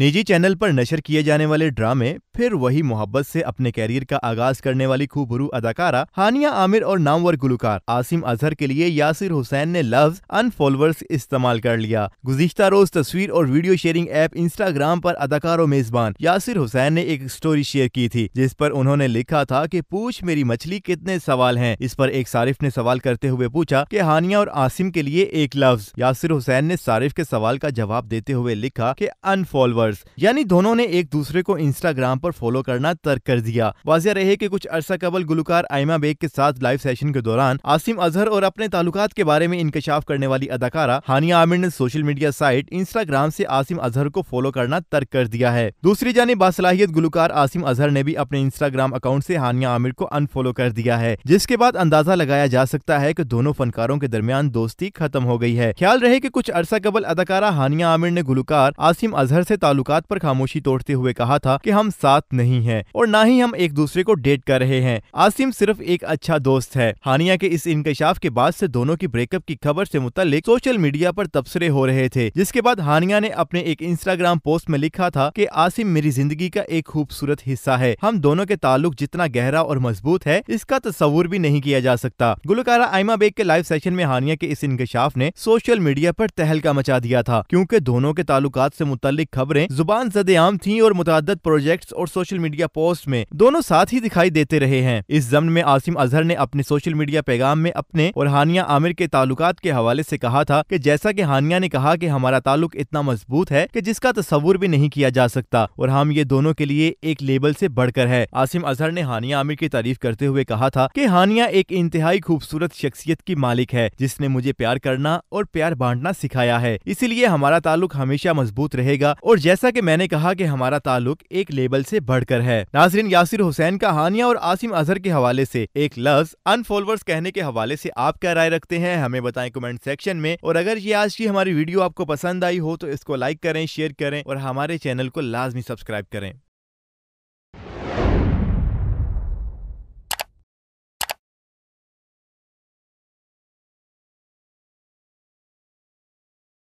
निजी चैनल पर नशर किए जाने वाले ड्रामे फिर वही मोहब्बत से अपने कैरियर का आगाज करने वाली खूबरू अदाकारा हानिया आमिर और नामवर गुलकार आसिम अजहर के लिए यासिर हुसैन ने लफ्ज अनफॉलोअर्स इस्तेमाल कर लिया गुजश्ता रोज तस्वीर और वीडियो शेयरिंग ऐप इंस्टाग्राम पर अदाकारों मेजबान यासिर हुसैन ने एक स्टोरी शेयर की थी जिस पर उन्होंने लिखा था की पूछ मेरी मछली कितने सवाल है इस पर एक सारिफ ने सवाल करते हुए पूछा की हानिया और आसिम के लिए एक लफ्ज यासिर हुसैन ने सारिफ के सवाल का जवाब देते हुए लिखा की अनफॉलोअर फॉलोअर्स यानी दोनों ने एक दूसरे को इंस्टाग्राम पर फॉलो करना तर्क कर दिया वाजिया रहे की कुछ अरसा कबल गुलकार आयमा बेग के साथ लाइव सेशन के दौरान आसिम अजहर और अपने ताल्लुकात के बारे में इंकशाफ करने वाली अदाकारा हानिया आमिर ने सोशल मीडिया साइट इंस्टाग्राम से आसिम अजहर को फॉलो करना तर्क कर दिया है दूसरी जानी बासलाहियत गुलकार आसिम अजहर ने भी अपने इंस्टाग्राम अकाउंट से हानिया आमिर को अनफॉलो कर दिया है जिसके बाद अंदाजा लगाया जा सकता है की दोनों फनकारों के दरमियान दोस्ती खत्म हो गई है ख्याल रहे की कुछ अरसा कबल अदाकारा हानिया आमिर ने गुलकार आसिम अजहर ऐसी ताल्लुकात पर खामोशी तोड़ते हुए कहा था कि हम साथ नहीं हैं और ना ही हम एक दूसरे को डेट कर रहे हैं आसिम सिर्फ एक अच्छा दोस्त है हानिया के इस इंकशाफ के बाद से दोनों की ब्रेकअप की खबर से मुतलिक सोशल मीडिया पर तबसरे हो रहे थे जिसके बाद हानिया ने अपने एक इंस्टाग्राम पोस्ट में लिखा था की आसिम मेरी जिंदगी का एक खूबसूरत हिस्सा है हम दोनों के ताल्लुक जितना गहरा और मजबूत है इसका तस्वूर भी नहीं किया जा सकता गुलकारा आयमा बेग के लाइव सेशन में हानिया के इस इंकशाफ ने सोशल मीडिया पर तहलका मचा दिया था क्योंकि दोनों के ताल्लुकात से मुतल खबर खबरें जुबान आम थी और मुतद प्रोजेक्ट और सोशल मीडिया पोस्ट में दोनों साथ ही दिखाई देते रहे हैं इस जमन में आसिम अजहर ने अपने सोशल मीडिया पैगाम में अपने और हानिया आमिर के ताल्लुक के हवाले ऐसी कहा था की जैसा की हानिया ने कहा की हमारा ताल्लुक इतना मजबूत है की जिसका तस्वुर भी नहीं किया जा सकता और हम ये दोनों के लिए एक लेबल ऐसी बढ़कर है आसिम अजहर ने हानिया आमिर की तारीफ करते हुए कहा था की हानिया एक इंतहाई खूबसूरत शख्सियत की मालिक है जिसने मुझे प्यार करना और प्यार बांटना सिखाया है इसीलिए हमारा ताल्लुक हमेशा मजबूत रहेगा और जैसा कि मैंने कहा कि हमारा ताल्लुक एक लेबल से बढ़कर है नाजरीन यासिर हुसैन का हानिया और आसिम अजहर के हवाले से एक लफ्ज अनफॉलोवर्स कहने के हवाले से आप क्या राय रखते हैं हमें बताएं कमेंट सेक्शन में और अगर ये आज की हमारी वीडियो आपको पसंद आई हो तो इसको लाइक करें शेयर करें और हमारे चैनल को लाजमी सब्सक्राइब करें